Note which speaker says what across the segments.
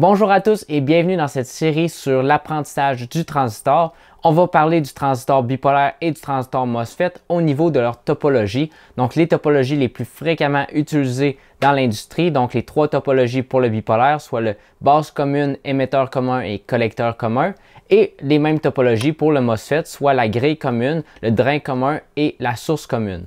Speaker 1: Bonjour à tous et bienvenue dans cette série sur l'apprentissage du transistor. On va parler du transistor bipolaire et du transistor MOSFET au niveau de leur topologie, donc les topologies les plus fréquemment utilisées dans l'industrie, donc les trois topologies pour le bipolaire, soit le base commune, émetteur commun et collecteur commun, et les mêmes topologies pour le MOSFET, soit la grille commune, le drain commun et la source commune.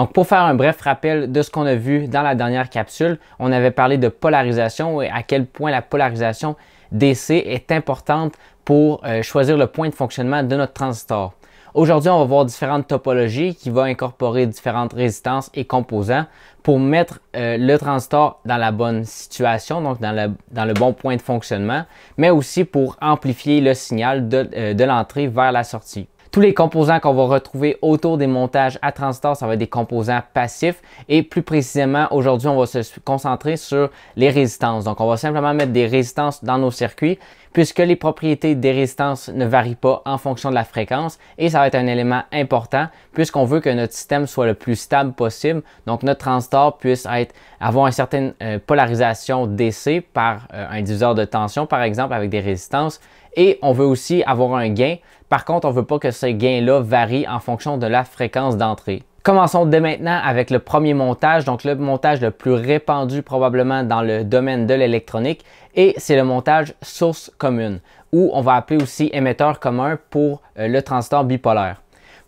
Speaker 1: Donc, pour faire un bref rappel de ce qu'on a vu dans la dernière capsule, on avait parlé de polarisation et à quel point la polarisation d'essai est importante pour euh, choisir le point de fonctionnement de notre transistor. Aujourd'hui, on va voir différentes topologies qui vont incorporer différentes résistances et composants pour mettre euh, le transistor dans la bonne situation, donc dans le, bon point de fonctionnement, mais aussi pour amplifier le signal de euh, l'entrée vers la sortie. Tous les composants qu'on va retrouver autour des montages à transistor, ça va être des composants passifs. Et plus précisément, aujourd'hui, on va se concentrer sur les résistances. Donc, on va simplement mettre des résistances dans nos circuits puisque les propriétés des résistances ne varient pas en fonction de la fréquence et ça va être un élément important puisqu'on veut que notre système soit le plus stable possible. Donc, notre transistor puisse être, avoir une certaine euh, polarisation DC par euh, un diviseur de tension, par exemple, avec des résistances et on veut aussi avoir un gain. Par contre, on ne veut pas que ce gain-là varie en fonction de la fréquence d'entrée. Commençons dès maintenant avec le premier montage, donc le montage le plus répandu probablement dans le domaine de l'électronique, et c'est le montage source commune, ou on va appeler aussi émetteur commun pour euh, le transistor bipolaire.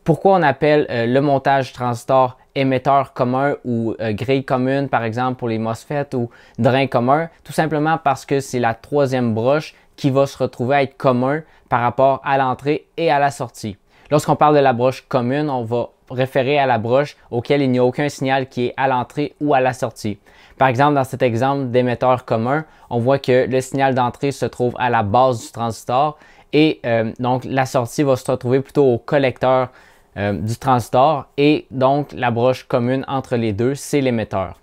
Speaker 1: Pourquoi on appelle euh, le montage transistor émetteur commun ou euh, grille commune, par exemple pour les MOSFET ou drain commun? Tout simplement parce que c'est la troisième broche qui va se retrouver à être commun par rapport à l'entrée et à la sortie. Lorsqu'on parle de la broche commune, on va référer à la broche auquel il n'y a aucun signal qui est à l'entrée ou à la sortie. Par exemple, dans cet exemple d'émetteur commun, on voit que le signal d'entrée se trouve à la base du transistor et euh, donc la sortie va se retrouver plutôt au collecteur euh, du transistor et donc la broche commune entre les deux, c'est l'émetteur.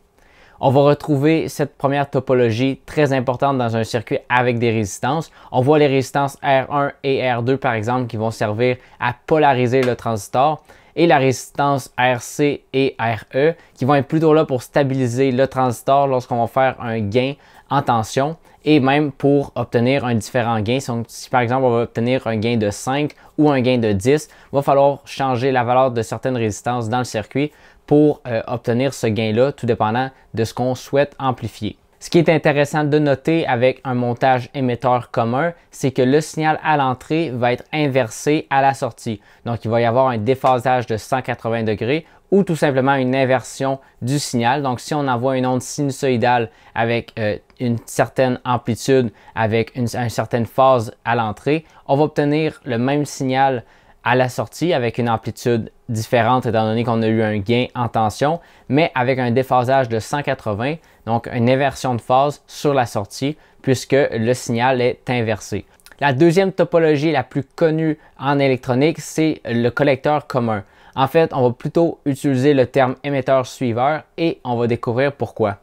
Speaker 1: On va retrouver cette première topologie très importante dans un circuit avec des résistances. On voit les résistances R1 et R2 par exemple qui vont servir à polariser le transistor et la résistance RC et RE qui vont être plutôt là pour stabiliser le transistor lorsqu'on va faire un gain en tension et même pour obtenir un différent gain. Donc, si par exemple on va obtenir un gain de 5 ou un gain de 10, il va falloir changer la valeur de certaines résistances dans le circuit pour euh, obtenir ce gain-là, tout dépendant de ce qu'on souhaite amplifier. Ce qui est intéressant de noter avec un montage émetteur commun, c'est que le signal à l'entrée va être inversé à la sortie. Donc, il va y avoir un déphasage de 180 degrés ou tout simplement une inversion du signal. Donc, si on envoie une onde sinusoïdale avec euh, une certaine amplitude, avec une certaine phase à l'entrée, on va obtenir le même signal à la sortie avec une amplitude différente étant donné qu'on a eu un gain en tension, mais avec un déphasage de 180, donc une inversion de phase sur la sortie puisque le signal est inversé. La deuxième topologie la plus connue en électronique, c'est le collecteur commun. En fait, on va plutôt utiliser le terme émetteur-suiveur et on va découvrir pourquoi.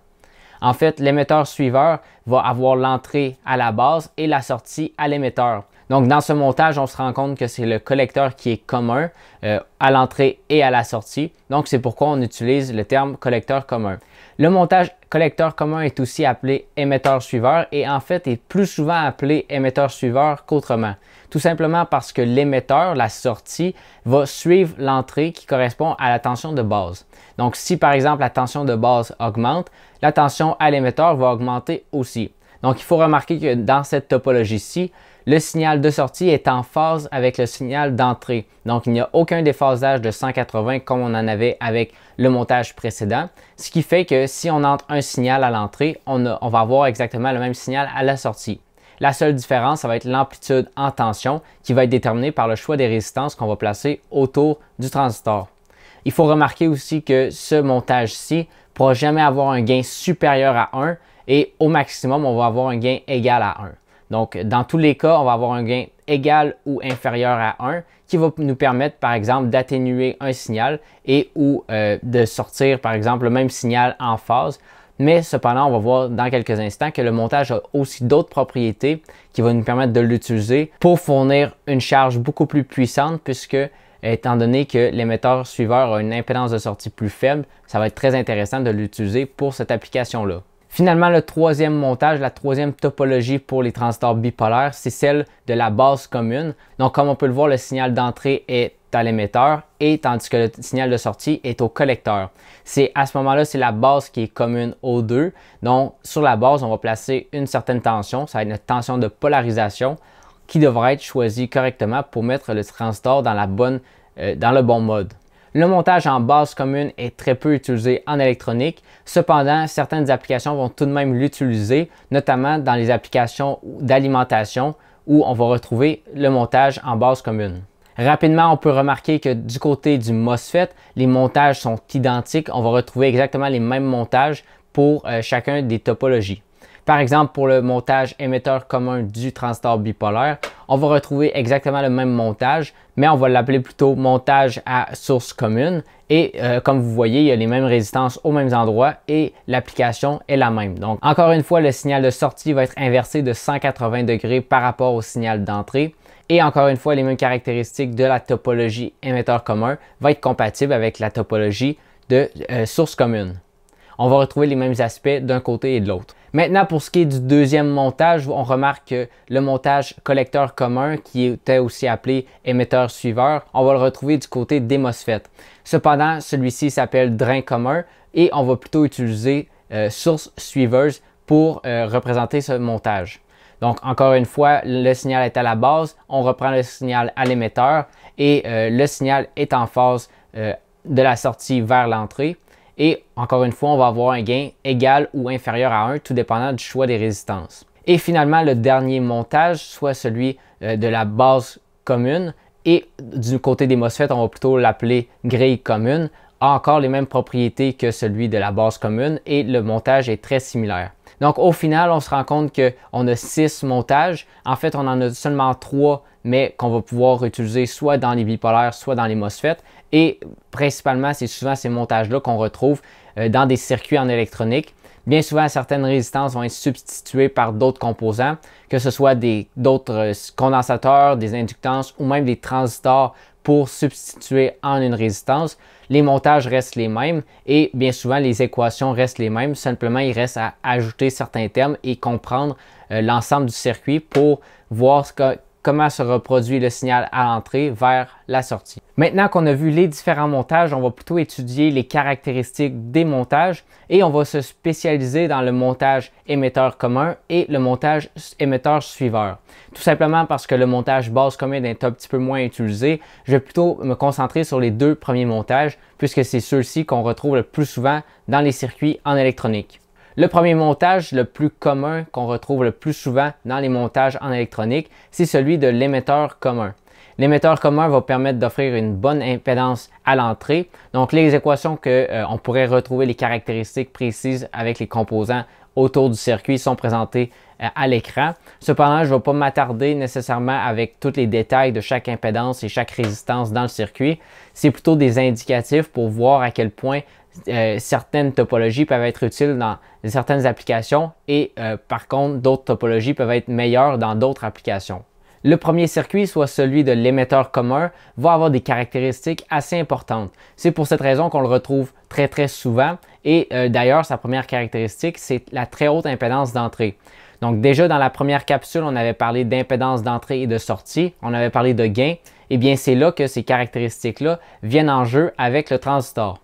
Speaker 1: En fait, l'émetteur-suiveur va avoir l'entrée à la base et la sortie à l'émetteur. Donc, dans ce montage, on se rend compte que c'est le collecteur qui est commun euh, à l'entrée et à la sortie. Donc, c'est pourquoi on utilise le terme collecteur commun. Le montage collecteur commun est aussi appelé émetteur-suiveur et en fait est plus souvent appelé émetteur-suiveur qu'autrement. Tout simplement parce que l'émetteur, la sortie, va suivre l'entrée qui correspond à la tension de base. Donc si par exemple la tension de base augmente, la tension à l'émetteur va augmenter aussi. Donc il faut remarquer que dans cette topologie-ci, le signal de sortie est en phase avec le signal d'entrée. Donc, il n'y a aucun déphasage de 180 comme on en avait avec le montage précédent. Ce qui fait que si on entre un signal à l'entrée, on, on, va avoir exactement le même signal à la sortie. La seule différence, ça va être l'amplitude en tension qui va être déterminée par le choix des résistances qu'on va placer autour du transistor. Il faut remarquer aussi que ce montage-ci ne pourra jamais avoir un gain supérieur à 1 et au maximum, on va avoir un gain égal à 1. Donc, dans tous les cas, on va avoir un gain égal ou inférieur à 1 qui va nous permettre, par exemple, d'atténuer un signal et ou euh, de sortir, par exemple, le même signal en phase. Mais cependant, on va voir dans quelques instants que le montage a aussi d'autres propriétés qui vont nous permettre de l'utiliser pour fournir une charge beaucoup plus puissante puisque étant donné que l'émetteur suiveur a une impédance de sortie plus faible, ça va être très intéressant de l'utiliser pour cette application-là. Finalement, le troisième montage, la troisième topologie pour les transistors bipolaires, c'est celle de la base commune. Donc, comme on peut le voir, le signal d'entrée est à l'émetteur et tandis que le signal de sortie est au collecteur. C'est à ce moment-là, c'est la base qui est commune aux deux. Donc, sur la base, on va placer une certaine tension, ça va être notre tension de polarisation qui devra être choisie correctement pour mettre le transistor dans la bonne, euh, dans le bon mode. Le montage en base commune est très peu utilisé en électronique. Cependant, certaines applications vont tout de même l'utiliser, notamment dans les applications d'alimentation où on va retrouver le montage en base commune. Rapidement, on peut remarquer que du côté du MOSFET, les montages sont identiques. On va retrouver exactement les mêmes montages pour euh, chacun des topologies. Par exemple, pour le montage émetteur commun du transistor bipolaire, on va retrouver exactement le même montage, mais on va l'appeler plutôt montage à source commune. Et euh, comme vous voyez, il y a les mêmes résistances aux mêmes endroits et l'application est la même. Donc encore une fois, le signal de sortie va être inversé de 180 degrés par rapport au signal d'entrée. Et encore une fois, les mêmes caractéristiques de la topologie émetteur commun va être compatible avec la topologie de euh, source commune on va retrouver les mêmes aspects d'un côté et de l'autre. Maintenant, pour ce qui est du deuxième montage, on remarque que le montage collecteur commun, qui était aussi appelé émetteur-suiveur, on va le retrouver du côté des Cependant, celui-ci s'appelle drain commun et on va plutôt utiliser euh, source suiveuse pour euh, représenter ce montage. Donc, encore une fois, le signal est à la base, on reprend le signal à l'émetteur et euh, le signal est en phase de la sortie vers l'entrée. Et encore une fois, on va avoir un gain égal ou inférieur à 1, tout dépendant du choix des résistances. Et finalement, le dernier montage, soit celui euh, de la base commune, et du côté des MOSFET, on va plutôt l'appeler grille commune, a encore les mêmes propriétés que celui de la base commune et le montage est très similaire. Donc au final, on se rend compte qu'on a six montages. En fait, on en a seulement trois, mais qu'on va pouvoir utiliser soit dans les bipolaires, soit dans les MOSFET. Et principalement, c'est souvent ces montages-là qu'on retrouve euh, dans des circuits en électronique. Bien souvent, certaines résistances vont être substituées par d'autres composants, que ce soit d'autres euh, condensateurs, des inductances ou même des transistors pour substituer en une résistance. Les montages restent les mêmes et bien souvent les équations restent les mêmes. Simplement, il reste à ajouter certains termes et comprendre euh, l'ensemble du circuit pour voir ce que, comment se reproduit le signal à l'entrée vers la sortie. Maintenant qu'on a vu les différents montages, on va plutôt étudier les caractéristiques des montages et on va se spécialiser dans le montage émetteur commun et le montage émetteur suiveur. Tout simplement parce que le montage base commun est un petit peu moins utilisé, je vais plutôt me concentrer sur les deux premiers montages puisque c'est ceux-ci qu'on retrouve le plus souvent dans les circuits en électronique. Le premier montage le plus commun qu'on retrouve le plus souvent dans les montages en électronique, c'est celui de l'émetteur commun. L'émetteur commun va permettre d'offrir une bonne impédance à l'entrée. Donc les équations qu'on euh, pourrait retrouver les caractéristiques précises avec les composants autour du circuit sont présentées euh, à l'écran. Cependant, je ne vais pas m'attarder nécessairement avec tous les détails de chaque impédance et chaque résistance dans le circuit. C'est plutôt des indicatifs pour voir à quel point euh, certaines topologies peuvent être utiles dans certaines applications et euh, par contre d'autres topologies peuvent être meilleures dans d'autres applications. Le premier circuit, soit celui de l'émetteur commun, va avoir des caractéristiques assez importantes. C'est pour cette raison qu'on le retrouve très très souvent et euh, d'ailleurs sa première caractéristique, c'est la très haute impédance d'entrée. Donc déjà dans la première capsule, on avait parlé d'impédance d'entrée et de sortie, on avait parlé de gain, et eh bien c'est là que ces caractéristiques-là viennent en jeu avec le transistor.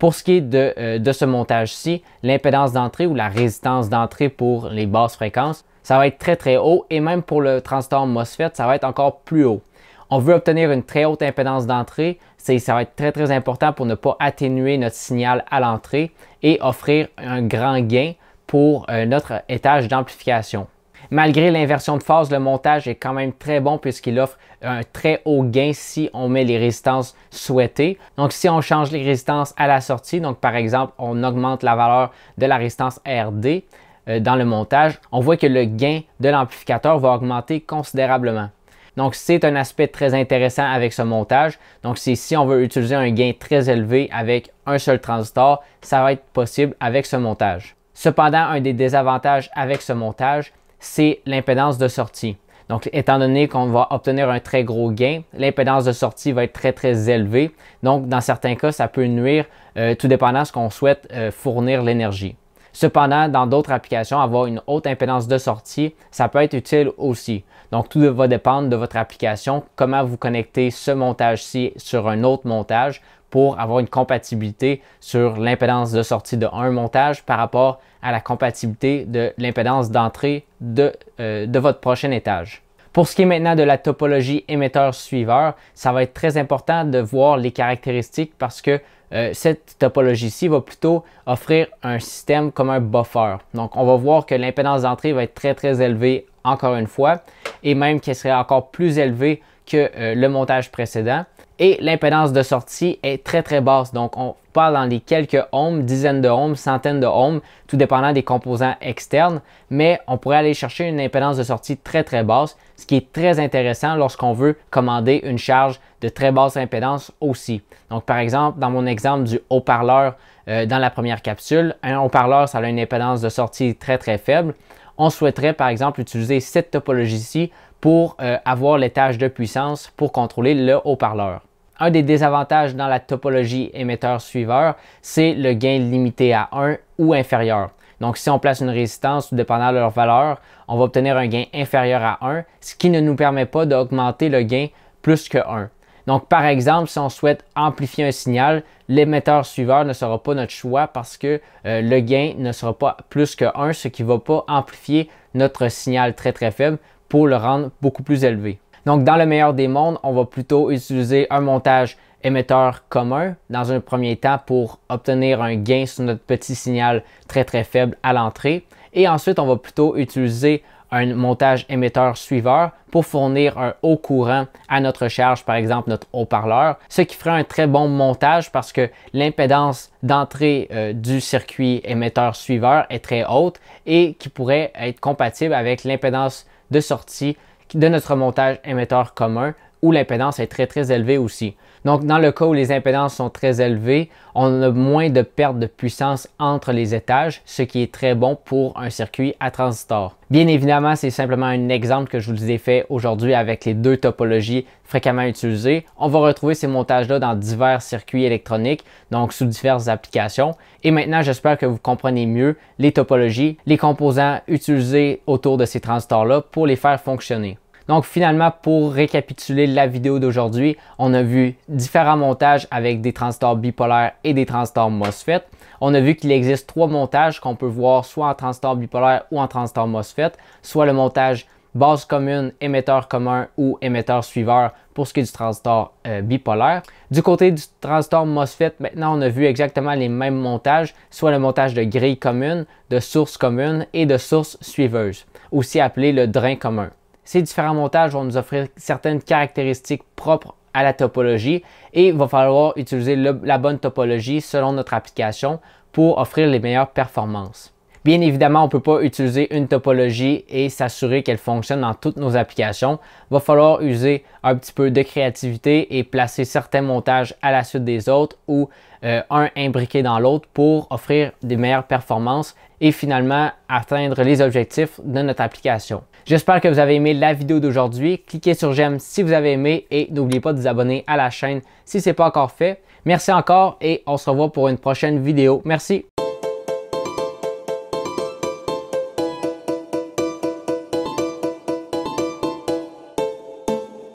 Speaker 1: Pour ce qui est euh, de, ce montage-ci, l'impédance d'entrée ou la résistance d'entrée pour les basses fréquences, ça va être très très haut et même pour le transistor MOSFET, ça va être encore plus haut. On veut obtenir une très haute impédance d'entrée, ça va être très très important pour ne pas atténuer notre signal à l'entrée et offrir un grand gain pour euh, notre étage d'amplification. Malgré l'inversion de phase, le montage est quand même très bon puisqu'il offre un très haut gain si on met les résistances souhaitées. Donc si on change les résistances à la sortie, donc par exemple on augmente la valeur de la résistance RD euh, dans le montage, on voit que le gain de l'amplificateur va augmenter considérablement. Donc, c'est un aspect très intéressant avec ce montage. Donc, si on veut utiliser un gain très élevé avec un seul transistor, ça va être possible avec ce montage. Cependant, un des désavantages avec ce montage, c'est l'impédance de sortie. Donc, étant donné qu'on va obtenir un très gros gain, l'impédance de sortie va être très, très élevée. Donc, dans certains cas, ça peut nuire, euh, tout dépendant de ce qu'on souhaite euh, fournir l'énergie. Cependant, dans d'autres applications, avoir une haute impédance de sortie, ça peut être utile aussi. Donc, tout va dépendre de votre application, comment vous connectez ce montage-ci sur un autre montage pour avoir une compatibilité sur l'impédance de sortie de un montage par rapport à la compatibilité de l'impédance d'entrée euh, de, votre prochain étage. Pour ce qui est maintenant de la topologie émetteur-suiveur, ça va être très important de voir les caractéristiques parce que euh, cette topologie-ci va plutôt offrir un système comme un buffer. Donc, on va voir que l'impédance d'entrée va être très, très élevée encore une fois et même qu'elle serait encore plus élevée que euh, le montage précédent et l'impédance de sortie est très très basse. Donc on parle dans les quelques ohms, dizaines de ohms, centaines de ohms, tout dépendant des composants externes, mais on pourrait aller chercher une impédance de sortie très très basse, ce qui est très intéressant lorsqu'on veut commander une charge de très basse impédance aussi. Donc par exemple, dans mon exemple du haut-parleur euh, dans la première capsule, un haut-parleur ça a une impédance de sortie très très faible. On souhaiterait par exemple utiliser cette topologie-ci pour euh, avoir avoir tâches de puissance pour contrôler le haut-parleur un des désavantages dans la topologie émetteur-suiveur, c'est le gain limité à 1 ou inférieur. Donc, si on place une résistance, dépendant de leur valeur, on va obtenir un gain inférieur à 1, ce qui ne nous permet pas d'augmenter le gain plus que 1. Donc, par exemple, si on souhaite amplifier un signal, l'émetteur-suiveur ne sera pas notre choix parce que euh, le gain ne sera pas plus que 1, ce qui ne va pas amplifier notre signal très très faible pour le rendre beaucoup plus élevé. Donc, dans le meilleur des mondes, on va plutôt utiliser un montage émetteur commun dans un premier temps pour obtenir un gain sur notre petit signal très très faible à l'entrée. Et ensuite, on va plutôt utiliser un montage émetteur-suiveur pour fournir un haut courant à notre charge, par exemple notre haut-parleur, ce qui ferait un très bon montage parce que l'impédance d'entrée euh, du circuit émetteur-suiveur est très haute et qui pourrait être compatible avec l'impédance de sortie de notre montage émetteur commun où l'impédance est très très élevée aussi. Donc dans le cas où les impédances sont très élevées, on a moins de perte de puissance entre les étages, ce qui est très bon pour un circuit à transistor. Bien évidemment, c'est simplement un exemple que je vous ai fait aujourd'hui avec les deux topologies fréquemment utilisées. On va retrouver ces montages-là dans divers circuits électroniques, donc sous diverses applications. Et maintenant, j'espère que vous comprenez mieux les topologies, les composants utilisés autour de ces transistors-là pour les faire fonctionner. Donc finalement, pour récapituler la vidéo d'aujourd'hui, on a vu différents montages avec des transistors bipolaires et des transistors MOSFET. On a vu qu'il existe trois montages qu'on peut voir soit en transistor bipolaire ou en transistor MOSFET, soit le montage base commune, émetteur commun ou émetteur suiveur pour ce qui est du transistor euh, bipolaire. Du côté du transistor MOSFET, maintenant on a vu exactement les mêmes montages, soit le montage de grille commune, de source commune et de source suiveuse, aussi appelé le drain commun. Ces différents montages vont nous offrir certaines caractéristiques propres à la topologie et il va falloir utiliser la bonne topologie selon notre application pour offrir les meilleures performances. Bien évidemment, on ne peut pas utiliser une topologie et s'assurer qu'elle fonctionne dans toutes nos applications. Il va falloir user un petit peu de créativité et placer certains montages à la suite des autres ou euh, un imbriqué dans l'autre pour offrir des meilleures performances et finalement atteindre les objectifs de notre application. J'espère que vous avez aimé la vidéo d'aujourd'hui. Cliquez sur j'aime si vous avez aimé et n'oubliez pas de vous abonner à la chaîne si ce n'est pas encore fait. Merci encore et on se revoit pour une prochaine vidéo. Merci.